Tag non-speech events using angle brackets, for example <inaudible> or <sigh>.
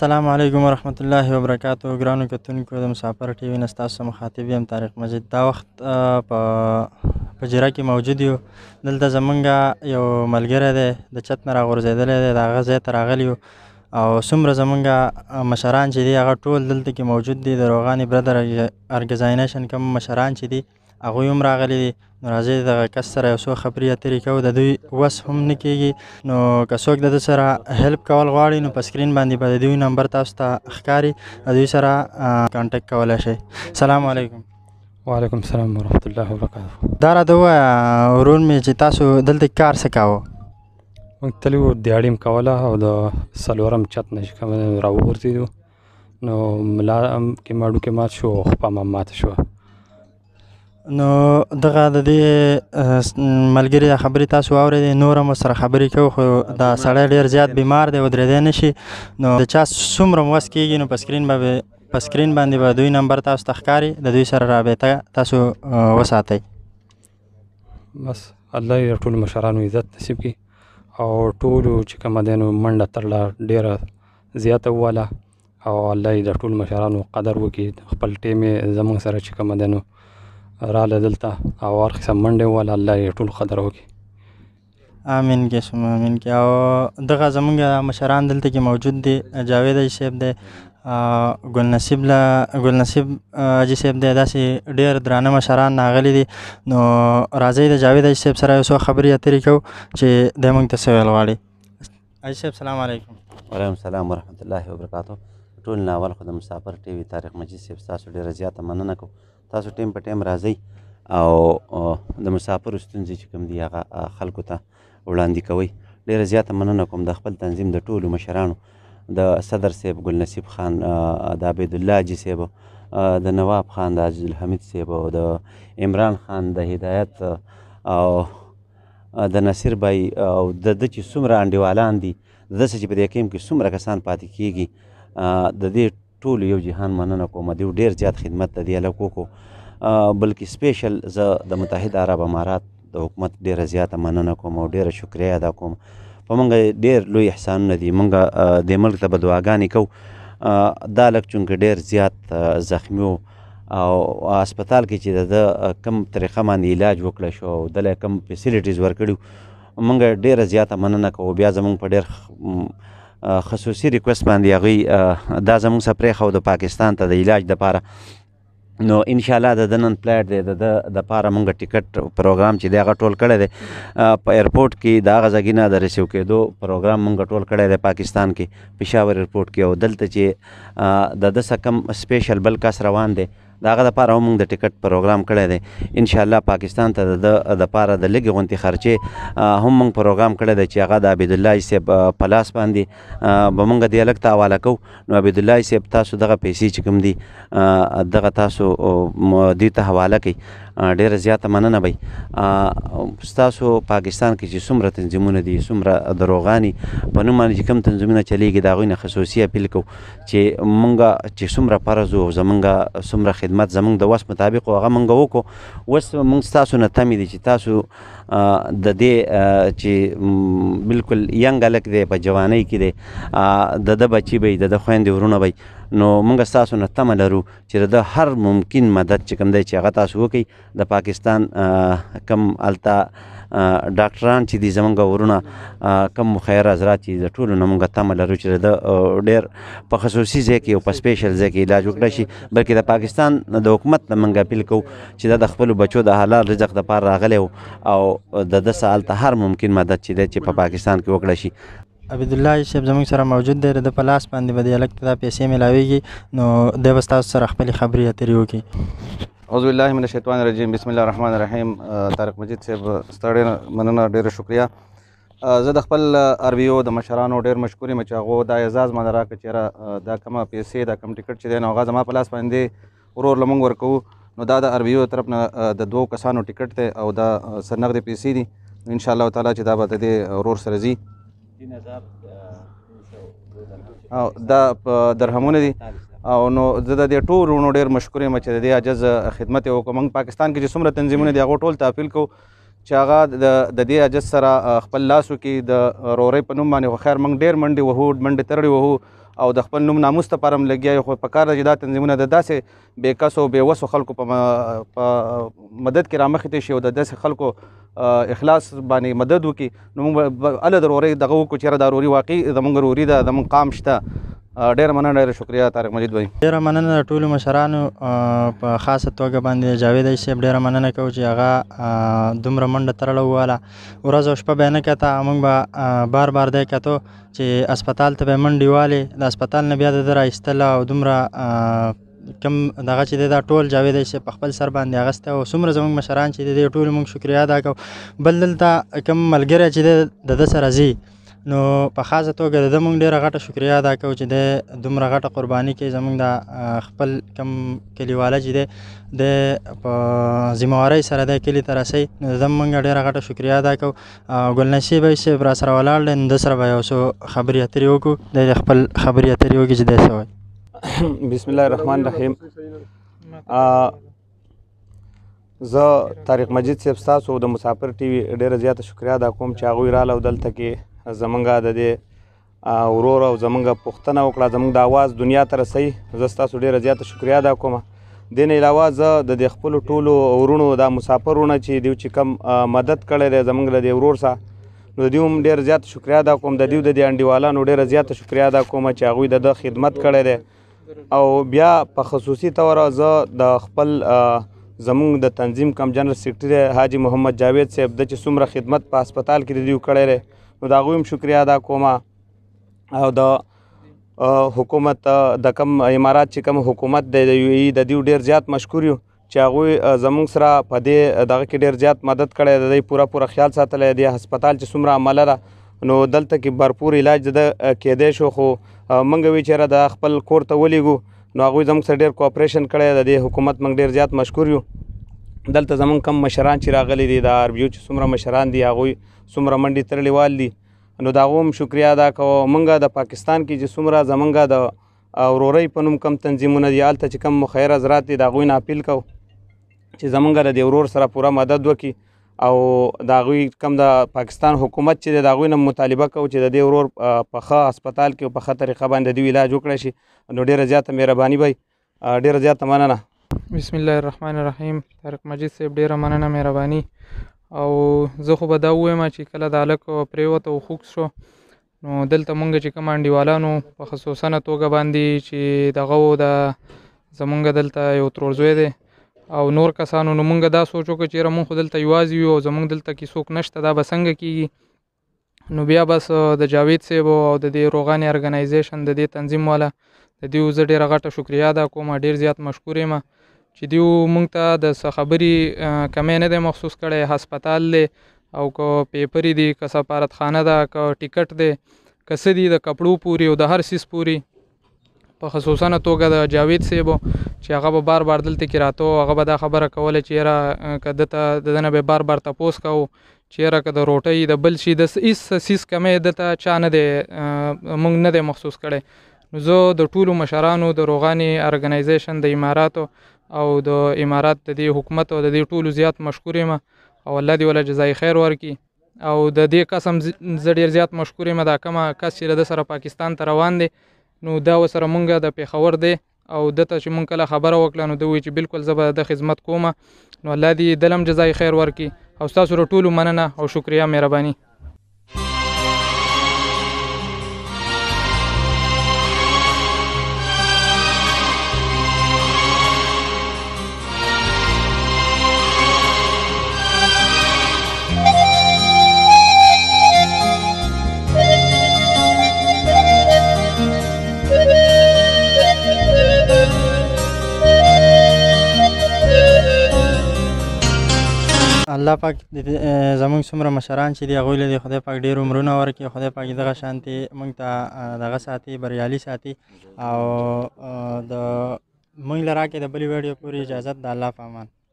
السلام علیکم ورحمۃ اللہ وبرکاتہ ګرانو کتونکو د مسافر ټي وي نستا سم مخاطب يم طارق مجید دا وخت په پجره کې موجود یو دلته زمونږ یو ملګری دی د چت نه راغورځېدلی دی د هغه ځای ته راغلی او څومره زمونږ مشران چې دي هغه ټول دلته کې موجود دي د روغاني برادر ارګنایزیشن کم مشران چې دي هغوی هم راغلي دي نو راځئ د دغه کس سره یو څو خبرې اترې کوو د دوی وس هم نه کیږي نو که څوک د ده سره هیلپ کول غواړي نو په سکرین باندې به د دوی نمبر تاسو ته ښکاري د دوی سره کانټیکټ کولی شئ سلام علیکم وعلیکم السلام ورحمۃ اللہ وبرکاتہ دا راته ووایه ورور مې چې تاسو دلته کار څه کاوه موږ تللي وو دیاړي م کوله او د څلورم چت نه چې کوم راوغورځېدو نو ملا کې ماړو کې مات شو او خپه مات شوه نو دغه د دې ملګری دا خبرې تاسو واورئ نور هم سره خبرې کوو خو دا سړی ډیر زیات بیمار دی ودرېدی نشي نو د چا څومره موس کیږي نو په سکرین به په سکرین باندې به دوی نمبر تاسو ته ښکاري د دوی سره رابطه تاسو وساتئ بس الله یې ټول مشرانو عزت نصیب کړي او ټولو چې کوم دی نو منډه ترله ډیره زیاته وواله او الله یې د ټول مشرانو قدر وکړي خپل ټیم یې زموږ سره چې کوم دی نو رااله دلته او هر قسم منډې ووهله الله یې ټولو قدر وکړي امین کې شم امین کې او دغه زمونږ مشران دلته کې موجود دي جاوید اجي صاحب دی ګل نصیب له ګل نصیب اجي صاحب دی داسې ډېر درانه مشران راغلي دي نو راځئ د جاوید اجي صاحب سره یو څو خبرې اترې کوو چې دی موږ ته څه ویل غواړي اجي صاحب سلام علیکم وعلیکم السلام ورحمت الله وبرکاته ټول نه اول خو د مسافر ټي وي تاریخ مجید صاحب ستاسو ډېره زیاته مننه کوو تاسو ټیم په ټیم راځئ او د مسافرو ستونزې چې کوم دي هغه خلکو ته وړاندې کوئ ډیره زیاته مننه کوم د خپل تنظیم د ټولو مشرانو د صدر صاحب ګل نصیب خان د عبید الله جی صاحب د نواب خان د عزیز الحمید صاحب او د عمران خان د هدایت او د نصیر بای او د د چې څومره انډیوالان دي داسې چې په دې کې څومره کسان پاتې کیږي د دې ټول یو جهان مننه کوم دی ډیر زیات خدمت ته دی علاقو کو بلکې سپیشل ز د متحد عرب امارات د حکومت ډیره زیاته مننه کوم او ډیره شکریا ادا کوم په مونږ ډیر لوی احسان نه دی مونږ د ملک ته بدواګانی کو دا لک چونکه ډیر زیات زخمی او هسپتال کې چې د کم طریقه باندې علاج وکړ شو او د کم فیسیلیټیز ورکړو مونږ ډیره زیاته مننه کوو بیا زمونږ په ډیر خصوصي ریکوست باندې هغوی دا زموږ سره پرېښه د پاکستان ته د علاج دپاره نو ان شاء الله د نن پلیټ دی د د دپاره مونږ ټیکټ پروګرام چې دی هغه ټول کړی دی په ایرپورټ کې د هغه ځګینه د ریسیو کېدو پروګرام مونږ ټول کړی دی پاکستان کې پېښور ایرپورټ کې او دلته چې د دسه کم سپیشل بل کس روان دی د هغه لپاره هم د ټیکټ پروګرام کړی دی ان شاء الله پاکستان ته د لپاره د لګي غونتی خرچې هم موږ پروګرام کړی دی چې هغه د عبد الله صاحب پلاس باندې به موږ د الک ته حواله کو نو عبد الله صاحب تاسو دغه پیسې چې کوم دي دغه تاسو دې ته حواله کړئ ډیره زیاته مننه بي تاسو پاکستان کې چې څومره تنظیمونه دي څومره دروغانی په نوم باندې کوم تنظیمونه چلیږي دا غوینه خصوصي اپیل کو چې مونږه چې څومره فرض او زمونږه څومره خدمت زمونږ د وس مطابق هغه مونږ وکړو وس مونږ تاسو نه تمې دي چې تاسو د دې چې بالکل ینګ الک دی په جوانۍ کې دی د د بچي بي د خويندې ورونه بي نو موږ تاسو نه تمه لرو چې د هر ممکن مدد چې کوم دی چې هغه تاسو وکړي د پاکستان کم التا ډاکټران چې دي زمونږ ورونه کم خیر حضرات چې ټول نه موږ تمه لرو چې د ډیر په خصوصي ځای کې او په سپیشل ځای کې علاج وکړي شي بلکې د پاکستان د حکومت نه موږ اپیل کوو چې د خپل بچو د حلال رزق د پاره راغلی او د 10 سال ته هر ممکن مدد چې دی چې په پاکستان کې وکړي شي عبد الله شیب زموږ سره موجود دی د په لاس باندې به د هلک ته دا پیسې میلاویږي نو دی به ستاسو سره خپلې خبرې اترې وکړي اعوذ بالله من الشیطان الرجیم بسم الله الرحمن الرحیم طارق مجید صاحب ستا ډېر مننه ډېره شکریا زه د خپل آر بی او د مشرانو ډېر مشکور یم چې هغو دا اعزاز مانه راکړه چېره دا کومه پیسې دا کوم ټیکټ چې دی نو هغه زما په لاس باندې ورور لمونږ ورکوو نو دا د آر بی او طرف نه د دوو کسانو ټیکټ دی او دا سرنغدې پیسې دي ان شاء الله تعالی چې دا به د دې ورور سره ځي او دا درهمونه دي او نو زه د دې ټول ورونو ډیر مشکور یم چې د دې عجز خدمت وکړم موږ پاکستان کې چې څومره تنظیمونه دي هغه ټول ته اپیل کوو چې هغه د دې عجز سره خپل لاسو کې د رورې په نوم باندې خیر موږ ډیر منډې وهو منډې ترړې وهو او د خپل نوم ناموس ته پرم لګیا خو په کار چې دا تنظیمونه د داسې بې کسو بې وسو خلکو په مدد کې رامخې ته شي او د داسې خلکو اخلاص باندې مدد وکړي نو موږ ال ضروري دغه کو چیرې ضروري واقعي زمونږ ضروري ده زمونږ قام شته ډیر مننه ډیر شکریا طارق مجید بھائی ډیر مننه ټولو مشرانو په خاصه توګه باندې جاوید صاحب ډیر مننه کوم چې هغه دومره منډه ترړه واله ورځ او شپه به نه کته موږ به بار بار دی کتو چې هسپتال ته به منډې والې د هسپتال نه بیا د راایستله او دومره کم دغه چې دا ټول جاوید صاحب په خپل سر باندې اغسته او څومره زموږ مشران چې دی ټول موږ شکریا ادا کوو بل دلته کم ملګری چې د د سره ځي نو په خاصه توګه د موږ ډیره غټه شکریا ادا کوو چې د دومره غټه قرباني کې زموږ د خپل کم کلیواله چې د په ذمہواری سره د کلی تر رسي نو د موږ ډیره غټه شکریا ادا کوو ګل نصیب صاحب را سره ولاړ د سره به اوسو خبرې اترې وکړو د خپل خبرې اترې وکړو چې د سوال <coughs> بسم الله الرحمن الرحیم زه طارق مجید صاحب تاسو د مسافر ټي وي ډیره زیاته شکریا ادا کوم چې هغه رااله دلته کې زمونږ د دې ورور او زمونږ پوښتنه وکړه زمونږ د اواز دنیا ته رسوي زه ستاسو ډېره زیاته شکریا ادا کوم دین علاوه زه د دې خپل ټولو ورونو د مسافرونو چې دیو چې کم مدد کړي دی زمونږ له دې ورور څخه نو دیو هم ډېر زیات شکریا ادا کوم د دیو د دې انډیوالانو ډېره زیاته شکریا ادا کوم چې هغوی د ده خدمت کړی دی او بیا په خصوصي توره زه د خپل زمونږ د تنظیم کم جنرال سیکریټری حاجی محمد جاوید صاحب د چې څومره خدمت په هسپتال کې دیو کړی دی نو د هغوی هم شکریا ادا کوم او د حکومت د کم امارات چې کم حکومت دی د یو ای د دیو ډیر زیات مشکور یو چې هغوی زمونږ سره په دې دغه کې ډیر زیات مدد کړی د دوی پوره پوره خیال ساتلی دی هسپتال چې څومره عمله ده نو دلته کې بھرپور علاج د کېدی شو خو منګ وی چیرې د خپل کور ته ولېږو نو هغوی زموږ سره ډیر کوپریشن کړی د دې حکومت موږ ډیر زیات مشکور یو دلته زمون کم مشران چې راغلي دي د ار بي چې څومره مشران دي هغه څومره منډي ترلې وال دي نو دا هم شکریا ادا کوو مونږه د پاکستان کې چې څومره زمونږه د اوروري په نوم کم تنظیمونه دي الته چې کم مخیر حضرات دي دا غوي نه اپیل کو چې زمونږه د اورور سره پوره مدد وکي او دا غوي کم د پاکستان حکومت چې دا غوي نه مطالبه کو چې د دې اورور په ښه هسپتال کې په ښه طریقه باندې د علاج وکړي شي نو ډیره زیاته مهرباني وي ډیره زیاته مننه بسم الله الرحمن الرحیم طارق مجید صاحب ډیره مننه مهرباني او زه خو به دا ووایم چې کله د هلک پرېوت او خوږ شو نو دلته مونږ چې کوم انډیوالانو په خصوصنه توګه باندې چې دغه و د زمونږ دلته یو ترورزوی دی او نور کسانو نو مونږ دا سوچو چې چېرې مونږ خو دلته یوازې یو او زمونږ دلته کې څوک نشته دا به څنګه کیږي نو بیا بس د جاوید صاحب او د دې روغاني ارګنایزیشن د دې تنظیم والا د دې زه ډېره غټه شکریا ادا کوم ډېر زیات مشکور یم چې دیو مونږ ته د څه خبرې کمې نه دی مخصوص کړی هسپتال دی او که پیپرې دی که سفارت خانه ده که ټیکټ دی که څه دي د کپړو پورې او د هر سیس پورې په خصوصانه توګه د جاوید صاحب چې هغه به بار بار دلته کې راتو هغه به دا خبره کوله چې یاره که دته د دنه به بار بار تپوس کوو چې یاره که د روټۍ د بل شي د هېڅ سیس کمی دته چا نه دی موږ نه دی مخصوص کړی نو زه د ټولو مشرانو د روغانې ارګنایزیشن د اماراتو او د امارات د دې حکومت او د دې ټولو زیات مشکور یم او الله دې ولا جزای خیر ورکړي او د دې قسم زه ډیر زیات مشکور یم دا کومه کس چې د سره پاکستان ته روان دی نو دا وسره مونږه د پیښور دی او دته چې مونږ کله خبره وکړه نو دوی چې بالکل زبر د خدمت کومه نو الله دې دلم جزای خیر ورکړي او تاسو ټولو مننه او شکریا مهرباني الله پاک زمونږ څومره مشران چې دی هغوی له خدای پاک ډېر عمرونه ورکړي خدای پاک دغه شانتې موږ ته دغه ساتي بریالي ساتي او د موږ له راکې د بلې ویډیو پورې اجازت د الله په امان